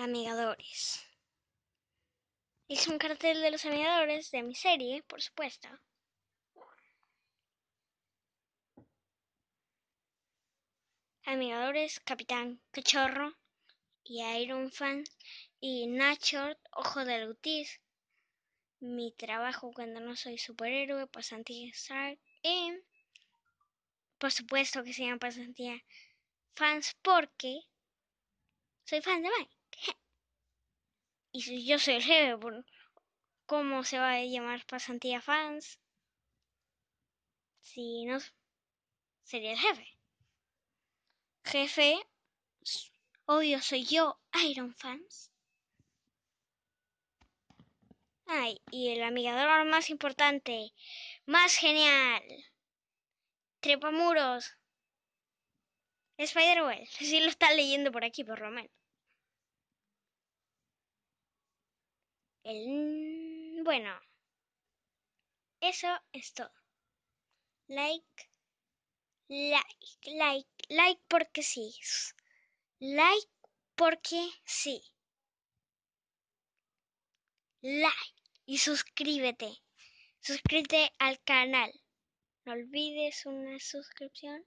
Amigadores. Es un cartel de los Amigadores de mi serie, por supuesto. Amigadores, Capitán Cachorro y Iron Fan y Nacho, Ojo de Lutis. Mi trabajo cuando no soy superhéroe, pasantía Stark y por supuesto que se llama pasantía fans porque soy fan de Mike. Y si yo soy el jefe, ¿cómo se va a llamar pasantía fans? Si no, sería el jefe. Jefe, obvio soy yo, Iron Fans. Ay, y el amigador más importante, más genial. Trepamuros. Spider-Well, Si lo está leyendo por aquí, por lo menos. Bueno, eso es todo. Like, like, like, like porque sí. Like porque sí. Like y suscríbete. Suscríbete al canal. No olvides una suscripción.